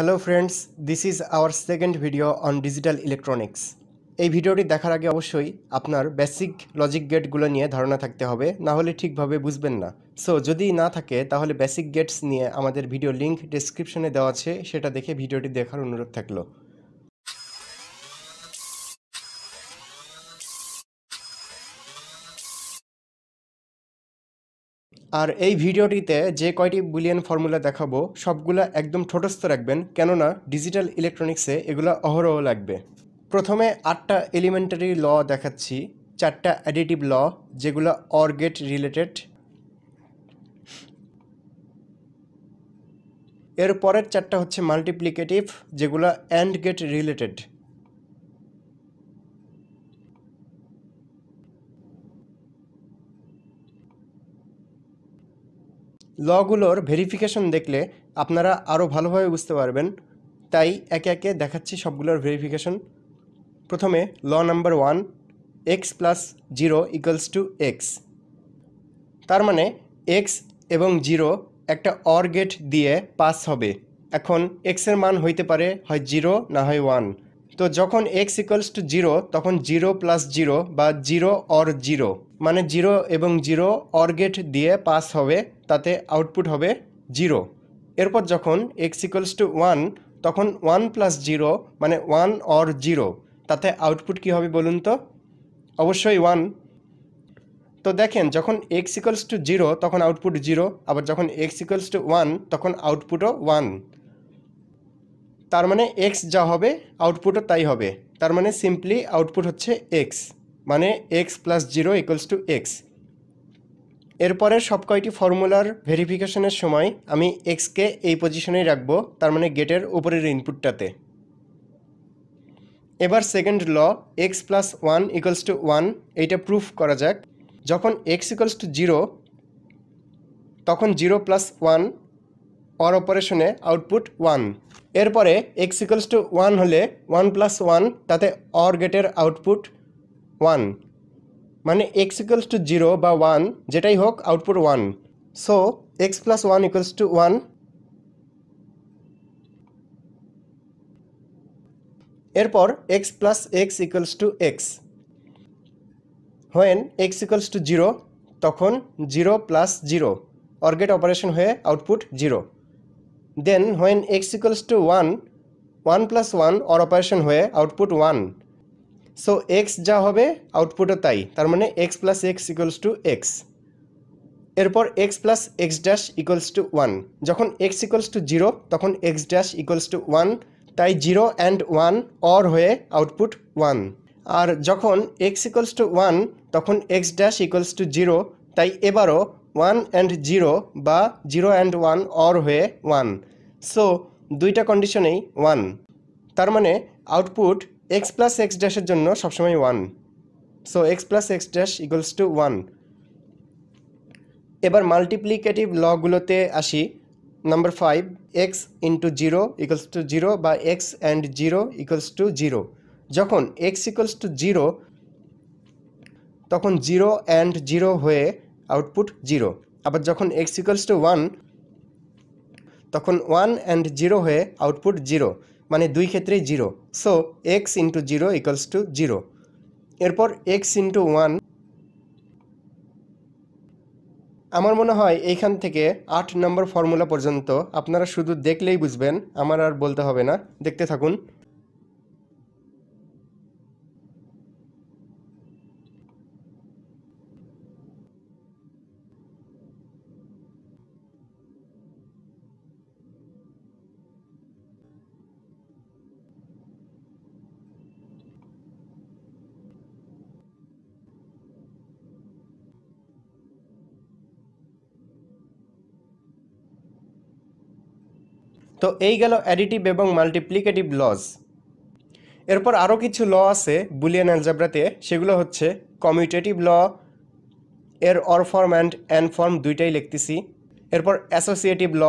hello friends this is our second video on digital electronics এই ভিডিওটি দেখার আগে অবশ্যই আপনার বেসিক লজিক গেটগুলো নিয়ে ধারণা থাকতে হবে না হলে ঠিকভাবে বুঝবেন না সো যদি না থাকে তাহলে বেসিক গেটস নিয়ে আমাদের ভিডিও লিঙ্ক ডিসক্রিপশনে দেওয়া আছে সেটা দেখে ভিডিওটি দেখার অনুরোধ থাকলো আর এই ভিডিওটিতে যে কয়টি বুলিয়ান ফর্মুলা দেখাবো সবগুলা একদম ঠোটস্থ রাখবেন কেননা ডিজিটাল ইলেকট্রনিক্সে এগুলো অহরহ লাগবে প্রথমে আটটা এলিমেন্টারি ল দেখাচ্ছি চারটা অ্যাডিটিভ ল যেগুলো অরগেট রিলেটেড এর পরের চারটা হচ্ছে মাল্টিপ্লিকেটিভ যেগুলো অ্যান্ড গেট রিলেটেড লগুলোর ভেরিফিকেশন দেখলে আপনারা আরও ভালোভাবে বুঝতে পারবেন তাই একে একে দেখাচ্ছি সবগুলোর ভেরিফিকেশন প্রথমে law number one x plus zero equals to x তার মানে এক্স এবং জিরো একটা অর গেট দিয়ে পাস হবে এখন এক্সের মান হইতে পারে হয় জিরো না হয় ওয়ান তো যখন এক্স ইকুয়ালস টু জিরো তখন জিরো প্লাস জিরো বা জিরো অর জিরো মানে জিরো এবং জিরো অর গেট দিয়ে পাস হবে তাতে আউটপুট হবে জিরো এরপর যখন এক্স ইকুয়ালস টু ওয়ান তখন ওয়ান প্লাস জিরো মানে ওয়ান অর জিরো তাতে আউটপুট কি হবে বলুন তো অবশ্যই ওয়ান তো দেখেন যখন এক্স ইকুয়ালস টু জিরো তখন আউটপুট জিরো আবার যখন এক্স ইকুয়ালস টু ওয়ান তখন আউটপুটও ওয়ান তার মানে এক্স যা হবে আউটপুটও তাই হবে তার মানে সিম্পলি আউটপুট হচ্ছে এক্স মানে x plus zero equals to x এরপরে সব কয়টি ফর্মুলার ভেরিফিকেশনের সময় আমি এক্সকে এই পজিশনেই রাখবো তার মানে গেটের উপরের ইনপুটটাতে এবার second law x plus one equals to one এইটা প্রুফ করা যাক যখন এক্স ইকলস টু জিরো তখন জিরো প্লাস ওয়ান অর অপারেশনে আউটপুট ওয়ান এরপরে এক্স ইকলস টু ওয়ান হলে ওয়ান প্লাস ওয়ান তাতে অর গেটের আউটপুট ওয়ান মানে x = 0 / 1 যাই তাই হোক আউটপুট 1 সো x + 1 = 1 এরপর x + x = x when x = 0 তখন 0 + 0 অর গেট অপারেশন হয় output 0 then when x = 1 1 + 1 or operation হয় আউটপুট 1 সো এক্স যা হবে আউটপুটও তাই তার মানে x plus x equals to x এরপর x plus x dash equals to one যখন এক্স ইকুয়ালস টু জিরো তখন x dash equals to one তাই জিরো অ্যান্ড ওয়ান অর হয়ে আউটপুট ওয়ান আর যখন এক্স ইকুয়ালস টু ওয়ান তখন x dash equals to zero তাই এবারও one and zero বা জিরো অ্যান্ড ওয়ান অর হয়ে ওয়ান সো দুইটা কন্ডিশনেই ওয়ান তার মানে আউটপুট এক্স প্লাস এক্স ড্যাশের জন্য সবসময় one so x plus x dash equals to one এবার মাল্টিপ্লিকেটিভ লগুলোতে আসি number five x into zero equals to zero বা x and zero equals to zero যখন এক্স ইকুয়ালস টু জিরো তখন zero and zero হয়ে output zero আবার যখন x equals to one তখন ওয়ান অ্যান্ড জিরো হয়ে আউটপুট জিরো মানে দুই ক্ষেত্রেই zero so x into zero equals to zero এরপর এক্স ইন্টু ওয়ান আমার মনে হয় এইখান থেকে আট নম্বর ফর্মুলা পর্যন্ত আপনারা শুধু দেখলেই বুঝবেন আমার আর বলতে হবে না দেখতে থাকুন তো এই গেল অ্যাডিটিভ এবং মাল্টিপ্লিকেটিভ লস এরপর আরও কিছু ল আছে বুলিয়ান অ্যালজাব্রাতে সেগুলো হচ্ছে কমিউটেটিভ ল এর or form and and form দুইটাই লিখতেছি এরপর অ্যাসোসিয়েটিভ ল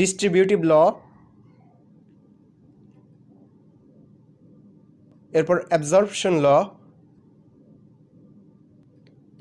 ডিস্ট্রিবিউটিভ ল এরপর অ্যাবজর্বশন ল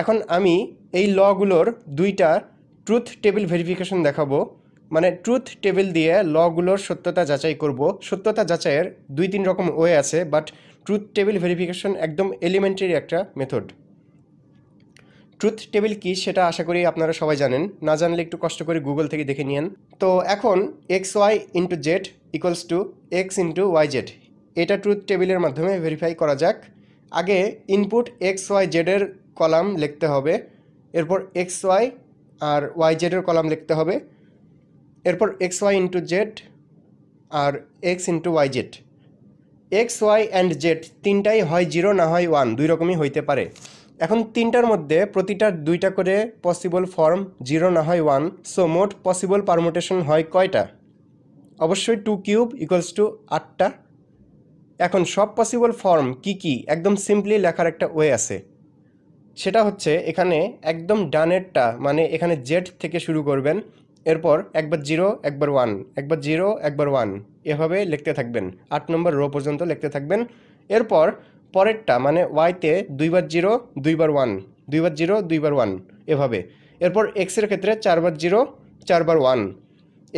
এখন আমি এই লগুলোর দুইটা ট্রুথ টেবিল ভেরিফিকেশন দেখাবো মানে ট্রুথ টেবিল দিয়ে লগুলোর সত্যতা যাচাই করব সত্যতা যাচাইয়ের দুই তিন রকম ওয়ে আছে বাট ট্রুথ টেবিল ভেরিফিকেশন একদম এলিমেন্টারি একটা মেথড ট্রুথ টেবিল কি সেটা আশা করি আপনারা সবাই জানেন না জানলে একটু কষ্ট করে গুগল থেকে দেখে নিন তো এখন x y into z equals to x into y z এটা ট্রুথ টেবিলের মাধ্যমে ভেরিফাই করা যাক আগে ইনপুট এক্স ওয়াই জেডের কলাম লিখতে হবে এরপর এক্স ওয়াই আর ওয়াই জেডের কলাম লিখতে হবে এরপর এক্স ওয়াই ইন্টু জেড আর x into y z x y and z তিনটাই হয় জিরো না হয় ওয়ান দুই রকমই হইতে পারে এখন তিনটার মধ্যে প্রতিটার দুইটা করে পসিবল ফর্ম জিরো না হয় ওয়ান সো মোট পসিবল পারমোটেশন হয় কয়টা অবশ্যই টু কিউব ইকুয়ালস টু আটটা এখন সব পসিবল ফর্ম কি কি একদম সিম্পলি লেখার একটা ওয়ে আছে সেটা হচ্ছে এখানে একদম ডানেরটা মানে এখানে জেড থেকে শুরু করবেন এরপর একবার জিরো একবার ওয়ান একবার জিরো একবার ওয়ান এভাবে লিখতে থাকবেন আট নম্বর রো পর্যন্ত লিখতে থাকবেন এরপর পরেরটা মানে ওয়াইতে দুইবার জিরো দুইবার ওয়ান দুইবার জিরো দুইবার ওয়ান এভাবে এরপর এক্সের ক্ষেত্রে চারবার জিরো চারবার ওয়ান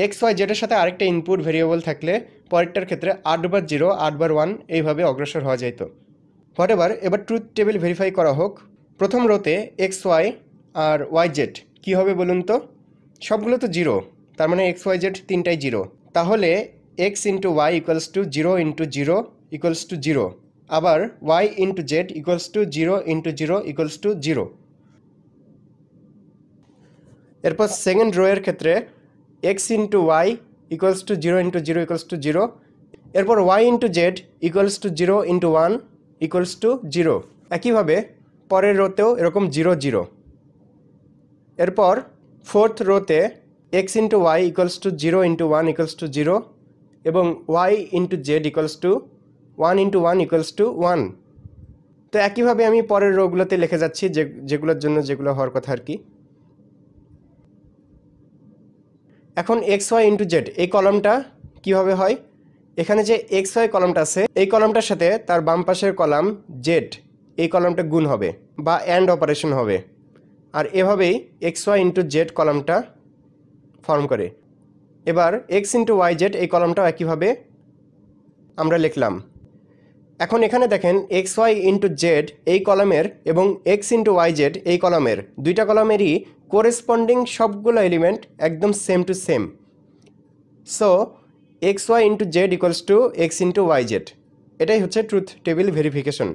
এক্স ওয়াই জেডের সাথে আরেকটা ইনপুট ভেরিয়েবল থাকলে পরেরটার ক্ষেত্রে আটবার জিরো আটবার ওয়ান এইভাবে অগ্রসর হওয়া যেত হোয়াট এবার ট্রুথ টেবিল ভেরিফাই করা হোক প্রথম রোতে এক্স ওয়াই আর ওয়াই জেড কী হবে বলুন তো সবগুলো তো জিরো তার মানে এক্স ওয়াই জেড তিনটাই জিরো তাহলে x into y equals to zero into zero equals to zero আবার y into z equals to zero into zero equals to zero এরপর সেকেন্ড রোয়ের ক্ষেত্রে x into y equals to zero into zero equals to zero এরপর y into z equals to zero into one equals to zero একইভাবে পরের রোতেও এরকম zero zero এরপর fourth রোতে x into y equals to zero into one equals to zero এবং y into z equals to one into one equals to one তো একইভাবে আমি পরের রোগুলোতে লিখে যাচ্ছি যে যেগুলোর জন্য যেগুলো হওয়ার কথা আর কি এখন এক্স ওয়াই ইন্টু জেড এই কলমটা কীভাবে হয় এখানে যে এক্স ওয়াই কলমটা আছে এই কলমটার সাথে তার বাম পাশের কলাম জেড এই কলামটা গুণ হবে বা অ্যান্ড অপারেশন হবে আর এভাবেই এক্স ওয়াই ইন্টু জেড কলামটা ফর্ম করে এবার এক্স ইন্টু ওয়াই জেড এই কলামটাও একইভাবে আমরা লিখলাম এখন এখানে দেখেন এক্স ওয়াই ইন্টু জেড এই কলামের এবং এক্স ইন্টু ওয়াই জেড এই কলামের দুইটা কলামেরই করেসপন্ডিং সবগুলো এলিমেন্ট একদম same to same so x y into z equals to x into y z এটাই হচ্ছে ট্রুথ টেবিল ভেরিফিকেশন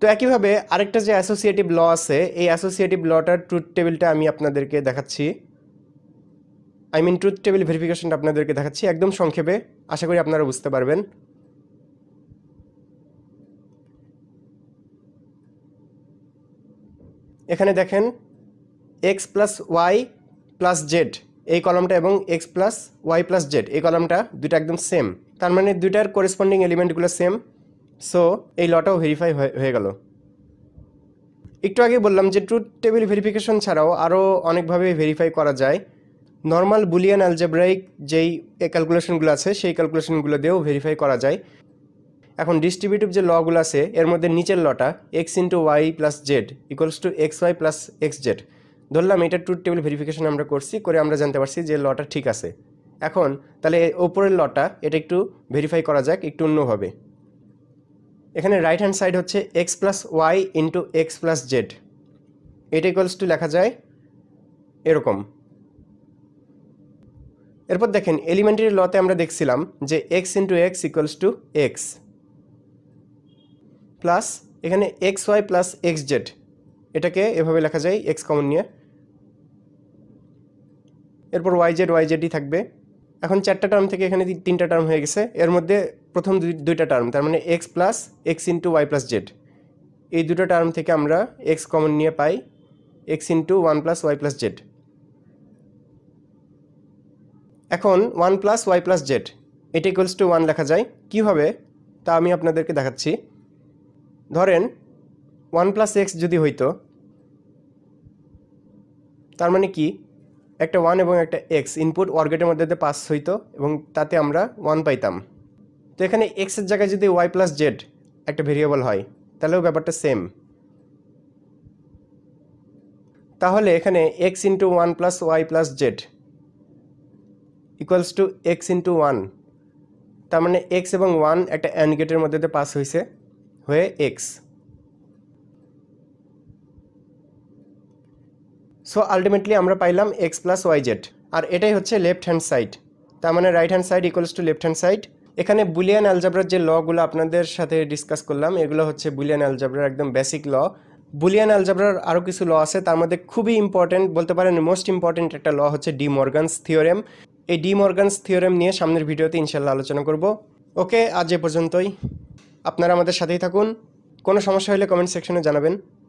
তো একইভাবে আরেকটা যে অ্যাসোসিয়েটিভ ল আছে এই অ্যাসোসিয়েটিভ লটার ট্রুথ টেবিলটা আমি আপনাদেরকে দেখাচ্ছি আই মিন ট্রুথ টেবিল ভেরিফিকেশনটা আপনাদেরকে দেখাচ্ছি একদম সংক্ষেপে আশা করি আপনারা বুঝতে পারবেন এখানে দেখেন X plus Y plus Z এই কলমটা এবং X plus Y plus Z এই কলমটা দুইটা একদম সেম তার মানে দুইটার করেসপন্ডিং এলিমেন্টগুলো সেম সো এই লটাও ভেরিফাই হয়ে গেল একটু আগে বললাম যে ট্রুথ টেবিল ভেরিফিকেশন ছাড়াও আরও অনেকভাবে ভেরিফাই করা যায় নর্মাল বুলিয়ান অ্যালজেব্রাইক যেই ক্যালকুলেশনগুলো আছে সেই ক্যালকুলেশনগুলো দিয়েও ভেরিফাই করা যায় এখন ডিস্ট্রিবিউটিভ যে লগুলো আছে এর মধ্যে নিচের লটা X into Y plus Z equals to X Y plus X Z ধরলাম এটা ট্রুথ টেবিল ভেরিফিকেশন আমরা করছি করে আমরা জানতে পারছি যে লটা ঠিক আছে এখন তাহলে ওপরের লটা এটা একটু ভেরিফাই করা যাক একটু অন্যভাবে এখানে রাইট হ্যান্ড সাইড হচ্ছে X plus Y into X plus Z এটা ইকুয়ালস টু লেখা যায় এরকম এরপর দেখেন এলিমেন্টারি লতে আমরা দেখছিলাম যে X into X equals to X plus এখানে X Y plus X Z এটাকে এভাবে লেখা যায় এক্স কমন নিয়ে এরপর ওয়াই জেড ওয়াই জেডই থাকবে এখন চারটা টার্ম থেকে এখানে তিনটা টার্ম হয়ে গেছে এর মধ্যে প্রথম দুইটা টার্ম তার মানে x plus X into Y plus Z এই দুটো টার্ম থেকে আমরা এক্স কমন নিয়ে পাই X into one plus Y plus Z এখন one plus Y plus Z এটা ইকুয়ালস টু ওয়ান লেখা যায় কীভাবে তা আমি আপনাদেরকে দেখাচ্ছি ধরেন ওয়ান প্লাস এক্স যদি হইতো তার মানে কি একটা ওয়ান এবং একটা এক্স ইনপুট অর্গেটের মধ্যে পাস হইতো এবং তাতে আমরা ওয়ান পাইতাম তো এখানে এক্সের জায়গায় যদি ওয়াই প্লাস জেড একটা ভেরিয়েবল হয় তাহলেও ব্যাপারটা সেম তাহলে এখানে X into one plus Y plus Z equals to x into one তার মানে এক্স এবং ওয়ান একটা অ্যান্ড গেটের মধ্যে দিয়ে পাস হয়েছে হয়ে এক্স সো আলটিমেটলি আমরা পাইলাম এক্স প্লাস ওয়াই জেড আর এটাই হচ্ছে লেফট হ্যান্ড সাইড তার মানে right hand side equals to left hand side এখানে বুলিয়ান অ্যালজাবরার যে লগুলো আপনাদের সাথে ডিসকাস করলাম এগুলো হচ্ছে বুলিয়ান অ্যালজাবরার একদম বেসিক ল বুলিয়ান অ্যালজাবরার আরও কিছু ল আছে তার মধ্যে খুবই ইম্পর্ট্যান্ট বলতে পারেন মোস্ট ইম্পর্ট্যান্ট একটা ল হচ্ছে ডি মর্গানস থিওরেম এই ডি মর্গানস থিওরেম নিয়ে সামনের ভিডিওতে ইনশাল্লাহ আলোচনা করব ওকে আজ এ পর্যন্তই আপনারা আমাদের সাথেই থাকুন কোনো সমস্যা হলে কমেন্ট সেকশনে জানাবেন